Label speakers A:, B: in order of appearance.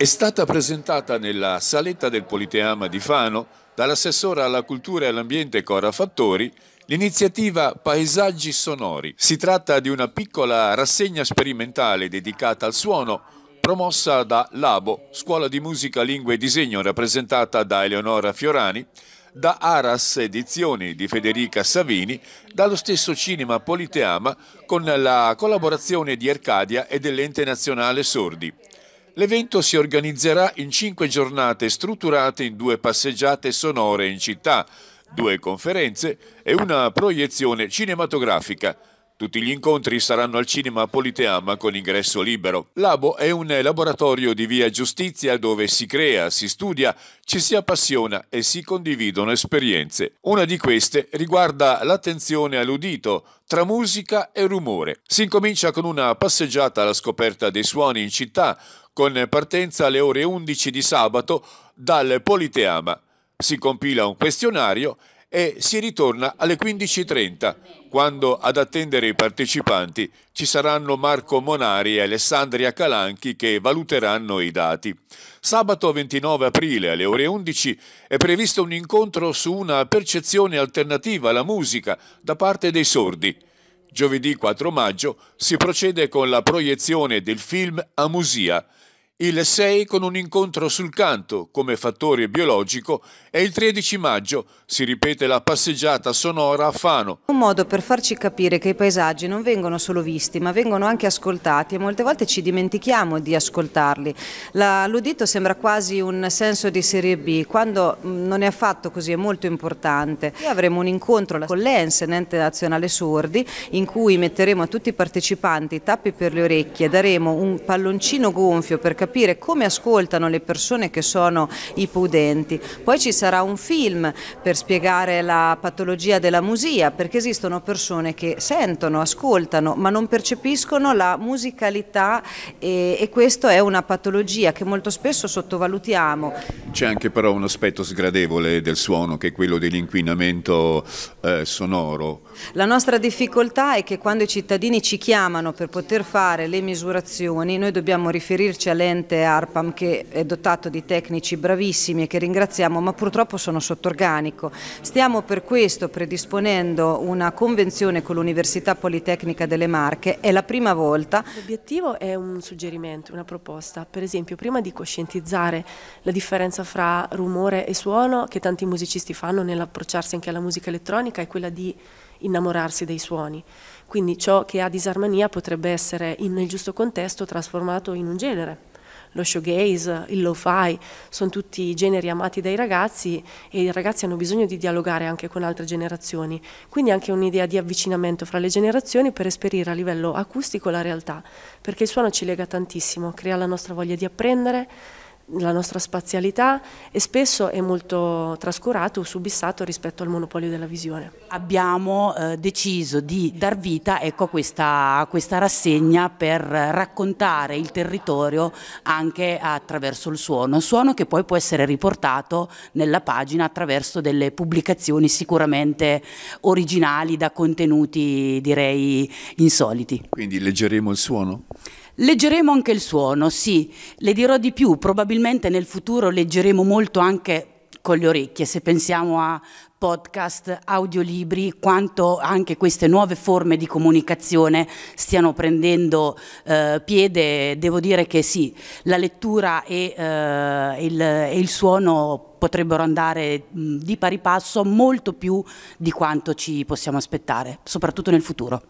A: è stata presentata nella saletta del Politeama di Fano dall'assessora alla cultura e all'ambiente Cora Fattori l'iniziativa Paesaggi Sonori. Si tratta di una piccola rassegna sperimentale dedicata al suono promossa da Labo, Scuola di Musica, Lingua e Disegno rappresentata da Eleonora Fiorani, da Aras Edizioni di Federica Savini, dallo stesso Cinema Politeama con la collaborazione di Arcadia e dell'Ente Nazionale Sordi. L'evento si organizzerà in cinque giornate strutturate in due passeggiate sonore in città, due conferenze e una proiezione cinematografica. Tutti gli incontri saranno al cinema Politeama con ingresso libero. Labo è un laboratorio di via giustizia dove si crea, si studia, ci si appassiona e si condividono esperienze. Una di queste riguarda l'attenzione all'udito tra musica e rumore. Si incomincia con una passeggiata alla scoperta dei suoni in città, con partenza alle ore 11 di sabato dal Politeama. Si compila un questionario e si ritorna alle 15.30, quando ad attendere i partecipanti ci saranno Marco Monari e Alessandria Calanchi che valuteranno i dati. Sabato 29 aprile alle ore 11 è previsto un incontro su una percezione alternativa alla musica da parte dei sordi. Giovedì 4 maggio si procede con la proiezione del film Amusia, il 6 con un incontro sul canto come fattore biologico e il 13 maggio si ripete la passeggiata sonora a Fano.
B: Un modo per farci capire che i paesaggi non vengono solo visti ma vengono anche ascoltati e molte volte ci dimentichiamo di ascoltarli. L'udito sembra quasi un senso di serie B, quando mm, non è affatto così è molto importante. Qui avremo un incontro con l'ENS, l'ente nazionale sordi, in cui metteremo a tutti i partecipanti i tappi per le orecchie, daremo un palloncino gonfio per capire capire come ascoltano le persone che sono ipudenti. Poi ci sarà un film per spiegare la patologia della musia, perché esistono persone che sentono, ascoltano, ma non percepiscono la musicalità e, e questa è una patologia che molto spesso sottovalutiamo.
A: C'è anche però un aspetto sgradevole del suono che è quello dell'inquinamento eh, sonoro.
B: La nostra difficoltà è che quando i cittadini ci chiamano per poter fare le misurazioni, noi dobbiamo riferirci all'ente ARPAM che è dotato di tecnici bravissimi e che ringraziamo, ma purtroppo sono sottorganico. Stiamo per questo predisponendo una convenzione con l'Università Politecnica delle Marche, è la prima volta.
C: L'obiettivo è un suggerimento, una proposta, per esempio prima di coscientizzare la differenza fra rumore e suono che tanti musicisti fanno nell'approcciarsi anche alla musica elettronica, disarmonica è quella di innamorarsi dei suoni. Quindi ciò che ha disarmonia potrebbe essere in, nel giusto contesto trasformato in un genere. Lo showgaze, il lo-fi, sono tutti generi amati dai ragazzi e i ragazzi hanno bisogno di dialogare anche con altre generazioni. Quindi anche un'idea di avvicinamento fra le generazioni per esperire a livello acustico la realtà, perché il suono ci lega tantissimo, crea la nostra voglia di apprendere, la nostra spazialità e spesso è molto trascurato o subissato rispetto al monopolio della visione.
D: Abbiamo eh, deciso di dar vita ecco, a, questa, a questa rassegna per raccontare il territorio anche attraverso il suono, suono che poi può essere riportato nella pagina attraverso delle pubblicazioni sicuramente originali da contenuti direi
A: insoliti. Quindi leggeremo il suono?
D: Leggeremo anche il suono, sì, le dirò di più, probabilmente nel futuro leggeremo molto anche con le orecchie, se pensiamo a podcast, audiolibri, quanto anche queste nuove forme di comunicazione stiano prendendo eh, piede, devo dire che sì, la lettura e, eh, il, e il, suono potrebbero andare mh, di pari passo molto più di quanto ci possiamo aspettare, soprattutto nel futuro.